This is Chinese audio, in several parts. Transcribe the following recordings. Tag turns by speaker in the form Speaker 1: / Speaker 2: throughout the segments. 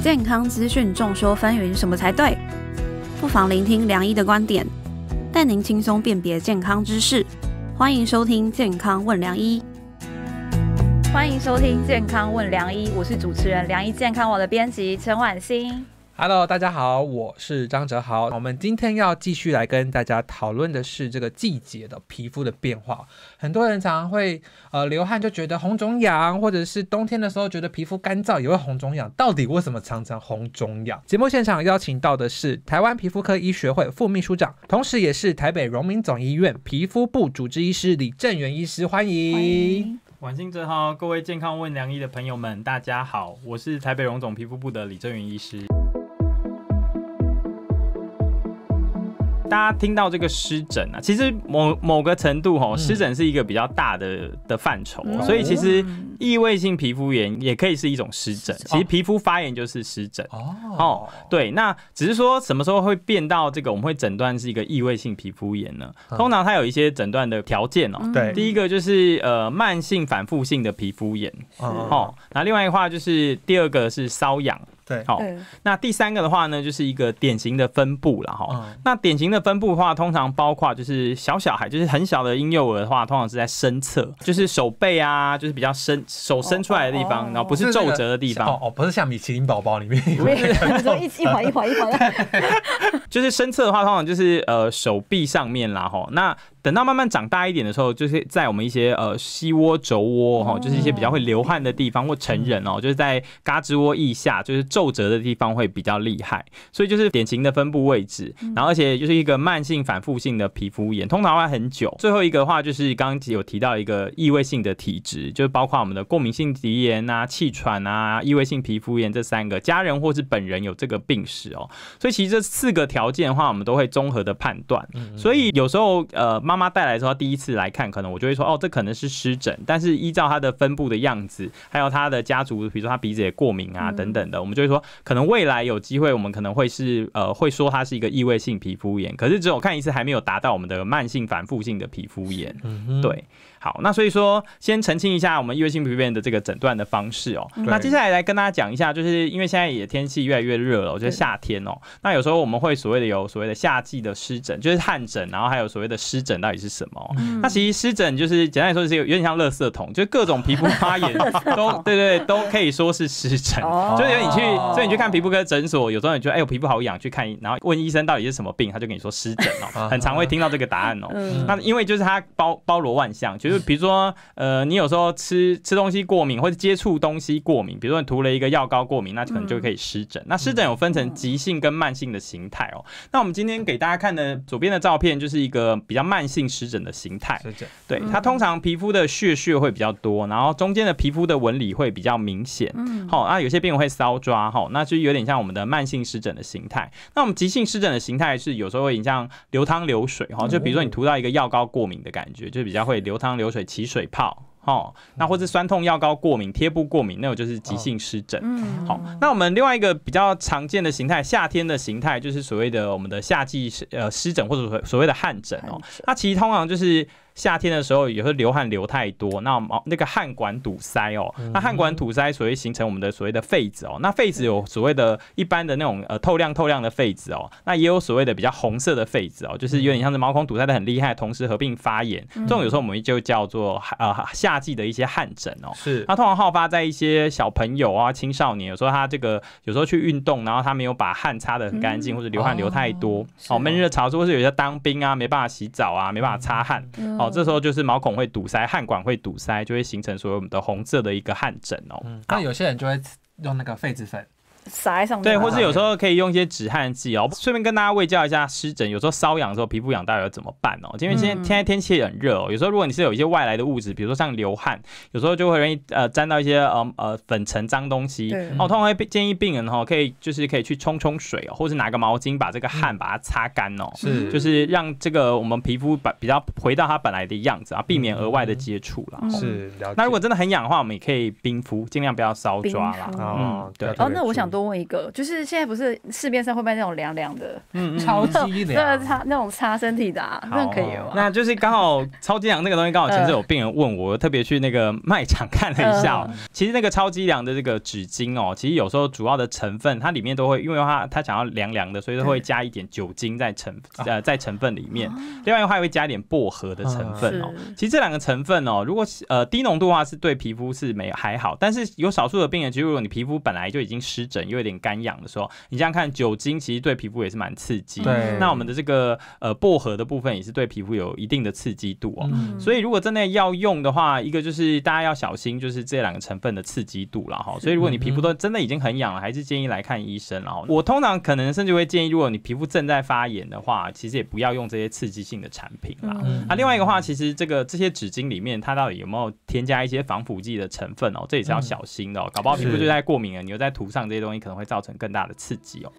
Speaker 1: 健康资讯众说纷纭，什么才对？不妨聆听梁医的观点，带您轻松辨别健康知识。欢迎收听《健康问梁医》，欢迎收听《健康问梁医》，我是主持人梁医健康网的编辑陈婉欣。
Speaker 2: Hello，大家好，我是张哲豪。我们今天要继续来跟大家讨论的是这个季节的皮肤的变化。很多人常会呃流汗就觉得红肿痒，或者是冬天的时候觉得皮肤干燥也会红肿痒，到底为什么常常红肿痒？节目现场邀请到的是台湾皮肤科医学会副秘书长，同时也是台北荣民总医院皮肤部主治医师李正源医师，欢迎。欢迎。
Speaker 3: 晚豪，好，各位健康问良医的朋友们，大家好，我是台北荣总皮肤部的李正源医师。大家听到这个湿疹啊，其实某某个程度吼，湿疹是一个比较大的的范畴，所以其实。异位性皮肤炎也可以是一种湿疹，其实皮肤发炎就是湿疹哦。对，那只是说什么时候会变到这个，我们会诊断是一个异位性皮肤炎呢？通常它有一些诊断的条件哦。对，第一个就是呃，慢性反复性的皮肤炎哦。那另外的话就是第二个是瘙痒，对，好。那第三个的话呢，就是一个典型的分布了哈。那典型的分布的话，通常包括就是小小孩，就是很小的婴幼儿的话，通常是在身侧，就是手背啊，就是比较深。手伸出来的地方，然后不是皱折的地方，哦哦，不是像米其林宝宝里面，就是一
Speaker 1: 一一一
Speaker 3: 就是身侧的话，通常就是呃手臂上面啦吼，那。等到慢慢长大一点的时候，就是在我们一些呃，膝窝、肘窝哈，就是一些比较会流汗的地方，或成人哦，就是在胳肢窝以下，就是皱褶的地方会比较厉害，所以就是典型的分布位置，然后而且就是一个慢性反复性的皮肤炎，通常会很久。最后一个的话就是刚刚有提到一个异位性的体质，就是包括我们的过敏性鼻炎啊、气喘啊、异位性皮肤炎这三个家人或是本人有这个病史哦，所以其实这四个条件的话，我们都会综合的判断，所以有时候呃。妈妈带来的时候，第一次来看，可能我就会说，哦，这可能是湿疹。但是依照它的分布的样子，还有他的家族，比如说他鼻子也过敏啊，等等的，我们就会说，可能未来有机会，我们可能会是呃，会说它是一个异位性皮肤炎。可是只有看一次，还没有达到我们的慢性反复性的皮肤炎。嗯哼，对。好，那所以说先澄清一下我们异位性皮炎的这个诊断的方式哦。那接下来来跟大家讲一下，就是因为现在也天气越来越热了，我觉得夏天哦。那有时候我们会所谓的有所谓的夏季的湿疹，就是汗疹，然后还有所谓的湿疹到底是什么？那其实湿疹就是简单来说是有有点像乐色桶，就是各种皮肤发炎 都对对都可以说是湿疹。
Speaker 1: 就是你去所以
Speaker 3: 你去看皮肤科诊所有时候你觉得哎我皮肤好痒去看然后问医生到底是什么病，他就跟你说湿疹哦，很常会听到这个答案哦。那因为就是它包包罗万象就。就是比如说，呃，你有时候吃吃东西过敏，或者接触东西过敏，比如说你涂了一个药膏过敏，那可能就可以湿疹。那湿疹有分成急性跟慢性的形态哦。那我们今天给大家看的左边的照片，就是一个比较慢性湿疹的形态。湿疹，对，它通常皮肤的血血会比较多，然后中间的皮肤的纹理会比较明显。嗯，好，那有些病人会搔抓，哈，那就有点像我们的慢性湿疹的形态。那我们急性湿疹的形态是有时候会影像流汤流水，哈，就比如说你涂到一个药膏过敏的感觉，就比较会流汤。流水起水泡，哦，那或者酸痛药膏过敏，贴布过敏，那个就是急性湿疹。嗯，好，那我们另外一个比较常见的形态，夏天的形态就是所谓的我们的夏季湿，呃，湿疹或者所谓的汗疹哦。那其实通常就是。夏天的时候，有会流汗流太多，那毛那个汗管堵塞哦，那汗管堵塞，所以形成我们的所谓的痱子哦。那痱子有所谓的一般的那种呃透亮透亮的痱子哦，那也有所谓的比较红色的痱子哦，就是有点像是毛孔堵塞的很厉害，同时合并发炎，这种有时候我们就叫做呃夏季的一些汗疹哦。是。那通常好发在一些小朋友啊、青少年，有时候他这个有时候去运动，然后他没有把汗擦的很干净，或者流汗流太多，哦闷热潮湿，或是有些当兵啊没办法洗澡啊没办法擦汗，哦。这时候就是毛孔会堵塞，汗管会堵塞，就会形成所谓我们的红色的一个汗疹哦。
Speaker 2: 那有些人就会用那个痱子粉。撒在上面。对，或是有时
Speaker 3: 候可以用一些止汗剂哦。顺便跟大家喂教一下湿疹，有时候瘙痒的时候皮肤痒，到底要怎么办哦？因为现在现在天气也很热哦，有时候如果你是有一些外来的物质，比如说像流汗，有时候就会容易呃沾到一些呃呃粉尘脏东西。哦，通常会建议病人哈，可以就是可以去冲冲水，或是拿个毛巾把这个汗把它擦干哦。是。就是让这个我们皮肤把比较回到它本来的样子啊，避免额外的接触了。是。那如果真的很痒的话，我们也可以冰敷，尽量不要搔抓了。嗯，对。哦，那我
Speaker 1: 想多。多问一个，就是现在不是市面上会卖那种凉凉的，
Speaker 3: 嗯嗯，超清凉，
Speaker 1: 擦那种擦身体的，啊，那可以吗？
Speaker 3: 那就是刚好超级凉那个东西，刚好前阵有病人问我，特别去那个卖场看了一下哦。其实那个超级凉的这个纸巾哦，其实有时候主要的成分它里面都会，因为它它想要凉凉的，所以都会加一点酒精在成呃在成分里面。另外的话会加一点薄荷的成分哦。其实这两个成分哦，如果呃低浓度的话是对皮肤是没还好，但是有少数的病人，其实如果你皮肤本来就已经湿疹。又有点干痒的时候，你样看酒精，其实对皮肤也是蛮刺激。对。那我们的这个呃薄荷的部分也是对皮肤有一定的刺激度哦。嗯。所以如果真的要用的话，一个就是大家要小心，就是这两个成分的刺激度了哈。所以如果你皮肤都真的已经很痒了，还是建议来看医生哦。我通常可能甚至会建议，如果你皮肤正在发炎的话，其实也不要用这些刺激性的产品啦。嗯。啊，另外一个话，其实这个这些纸巾里面它到底有没有添加一些防腐剂的成分哦？这也是要小心的，哦，搞不好皮肤就在过敏了。你又在涂上
Speaker 2: 这些。容易可能会造成更大的刺激哦。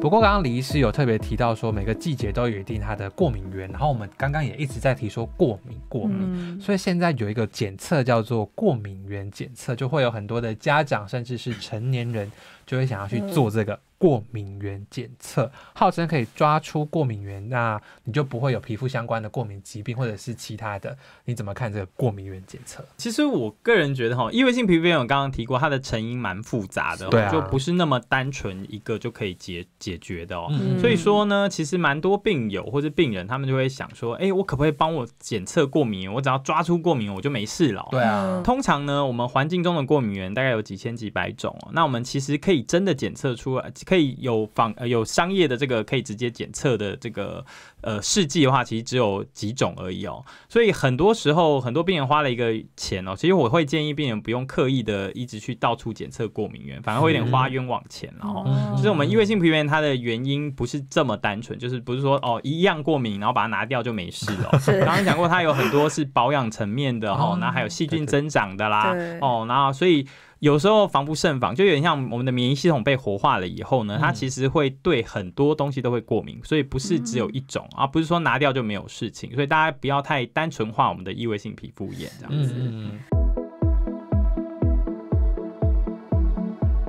Speaker 2: 不过，刚刚李医师有特别提到说，每个季节都有一定它的过敏源，然后我们刚刚也一直在提说过敏过敏，所以现在有一个检测叫做过敏源检测，就会有很多的家长甚至是成年人就会想要去做这个。过敏原检测号称可以抓出过敏原，那你就不会有皮肤相关的过敏疾病或者是其他的。你怎么看这个过敏原检测？
Speaker 3: 其实我个人觉得哈，异位性皮肤病我刚刚提过，它的成因蛮复杂的，对啊，就不是那么单纯一个就可以解解决的哦。所以说呢，其实蛮多病友或者病人他们就会想说，哎，我可不可以帮我检测过敏？我只要抓出过敏，我就没事了。对啊。通常呢，我们环境中的过敏原大概有几千几百种哦。那我们其实可以真的检测出来。可以有仿呃有商业的这个可以直接检测的这个呃试剂的话，其实只有几种而已哦。所以很多时候，很多病人花了一个钱哦，其实我会建议病人不用刻意的一直去到处检测过敏源，反而会有点花冤枉钱。然
Speaker 1: 后，就是我
Speaker 3: 们异位性皮炎它的原因不是这么单纯，就是不是说哦一样过敏，然后把它拿掉就没事了。刚刚讲过，它有很多是保养层面的哦，然后还有细菌增长的啦哦，然后所以。有时候防不胜防，就有点像我们的免疫系统被活化了以后呢，它其实会对很多东西都会过敏，所以不是只有一种，而不是说拿掉就没有事情，所以大家不要太单纯化我们的异位性皮肤炎这
Speaker 2: 样子。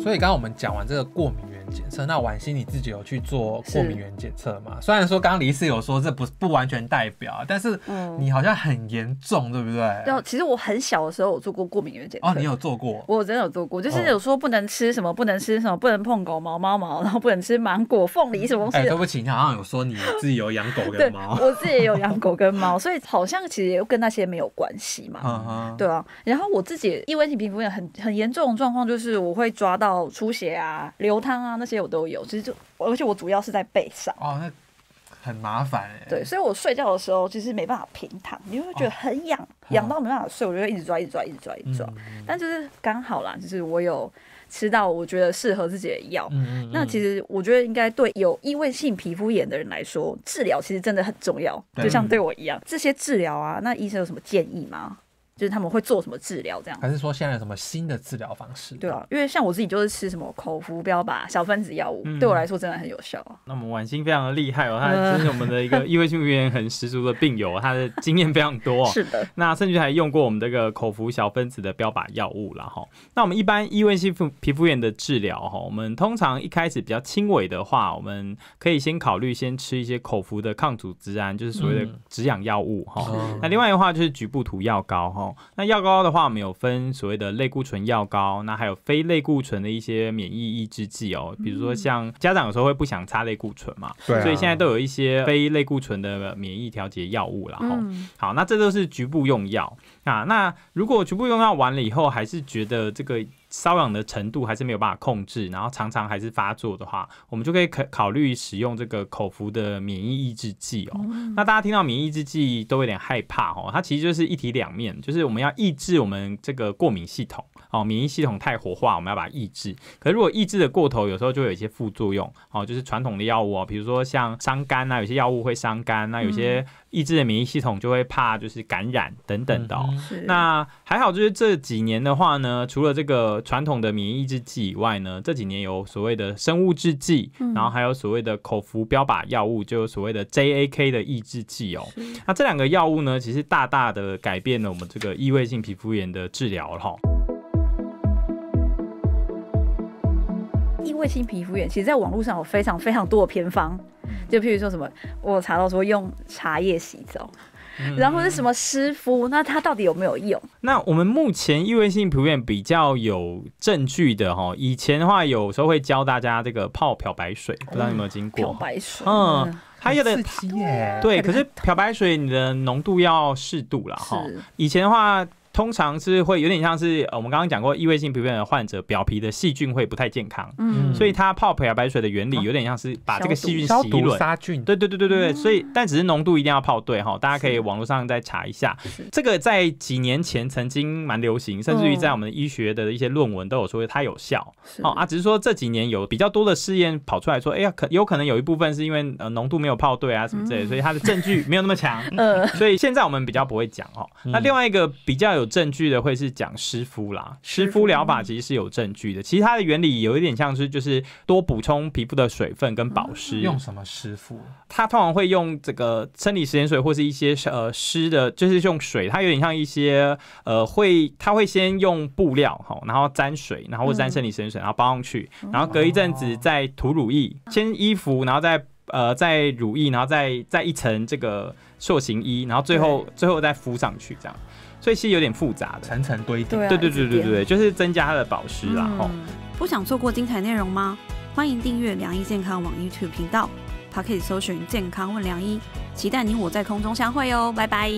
Speaker 2: 所以刚刚我们讲完这个过敏原检测，那婉欣你自己有去做过敏原检测吗？虽然说刚刚李师有说这不不完全代表，但是你好像很严重，对不对？
Speaker 1: 然后其实我很小的时候我做过过敏原检测哦，你有做过？我真有做过，就是有说不能吃什么，不能吃什么，不能碰狗毛猫毛，然后不能吃芒果、凤梨什么。东哎，对不
Speaker 2: 起，你好像有说你自己有养狗跟猫。我自
Speaker 1: 己也有养狗跟猫，所以好像其实也跟那些没有关系嘛。对啊，然后我自己因为皮肤也很很严重的状况，就是我会抓到。到出血啊、流汤啊那些我都有，其实就而且我主要是在背上哦，那
Speaker 2: 很麻烦哎。对，所
Speaker 1: 以我睡觉的时候其实没办法平躺，你会觉得很痒，痒到没办法睡，我就一直抓，一直抓，一直抓，一直抓。但就是刚好啦，就是我有吃到我觉得适合自己的药。那其实我觉得应该对有异位性皮肤炎的人来说，治疗其实真的很重要，就像对我一样。这些治疗啊，那医生有什么建议吗？就是他们会做什么治疗这样？还
Speaker 2: 是说现在有什么新的治疗方式？对
Speaker 1: 啊，因为像我自己就是吃什么口服标靶小分子药物，对我来说真的很有效。
Speaker 3: 那我们婉欣非常的厉害哦，他真是我们的一个异位性鼻炎很十足的病友，他的经验非常多。是的，那甚至还用过我们这个口服小分子的标靶药物了哈。那我们一般异位性皮肤炎的治疗哈，我们通常一开始比较轻微的话，我们可以先考虑先吃一些口服的抗组织胺，就是所谓的止痒药物哈。那另外的话就是局部涂药膏哈。那药膏的话，我们有分所谓的类固醇药膏，那还有非类固醇的一些免疫抑制剂哦，比如说像家长有时候会不想擦类固醇嘛，所以现在都有一些非类固醇的免疫调节药物然后好，那这都是局部用药。啊，那如果局部用药完了以后，还是觉得这个瘙痒的程度还是没有办法控制，然后常常还是发作的话，我们就可以考考虑使用这个口服的免疫抑制剂哦。那大家听到免疫抑制剂都有点害怕哦，它其实就是一体两面，就是我们要抑制我们这个过敏系统。哦，免疫系统太活化，我们要把它抑制。可如果抑制的过头，有时候就有一些副作用。哦，就是传统的药物哦，比如说像伤肝啊，有些药物会伤肝。那有些抑制的免疫系统就会怕，就是感染等等的。那还好，就是这几年的话呢，除了这个传统的免疫抑制剂以外呢，这几年有所谓的生物制剂，然后还有所谓的口服标靶药物，就所谓的 JAK 的抑制剂哦。那这两个药物呢，其实大大的改变了我们这个异位性皮肤炎的治疗了。
Speaker 1: 异味性皮肤炎，其实在网络上有非常非常多的偏方，就譬如说什么，我查到说用茶叶洗澡，然后是什么湿敷，那它到底有没有用？
Speaker 3: 那我们目前异味性皮遍炎比较有证据的哈，以前的话有时候会教大家这个泡漂白水，不知道有没有经过？漂
Speaker 2: 白水，嗯，还有的对，可是
Speaker 3: 漂白水你的浓度要适度了哈。以前的话。通常是会有点像是我们刚刚讲过异位性皮炎的患者，表皮的细菌会不太健康，嗯，所以它泡漂白水的原理有点像是把这个细菌洗、杀菌，对对对对对，所以但只是浓度一定要泡对哈，大家可以网络上再查一下。这个在几年前曾经蛮流行，甚至于在我们医学的一些论文都有说它有效哦啊，只是说这几年有比较多的试验跑出来说，哎呀可有可能有一部分是因为呃浓度没有泡对啊什么之类，所以它的证据没有那么强，嗯，所以现在我们比较不会讲哦。那另外一个比较有。有证据的会是讲湿敷啦，湿敷疗法其实是有证据的。其实它的原理有一点像是就是多补充皮肤的水分跟保湿。用什么湿敷？它通常会用这个生理盐水或是一些呃湿的，就是用水。它有点像一些呃会，它会先用布料哈，然后沾水，然后或沾生理盐水，然后包上去，然后隔一阵子再涂乳液，先衣服，然后再。呃，在乳液，然后再再一层这个塑形衣，然后最后最后再敷上去这样，所以其实有点复杂的，层层堆叠，对对对对对，就是增加它的保湿啦。哦，
Speaker 1: 不想错过精彩内容吗？欢迎订阅良医健康网 YouTube 频道，它可以搜寻“健康问良医”，期待你我在空中相会哦，拜拜。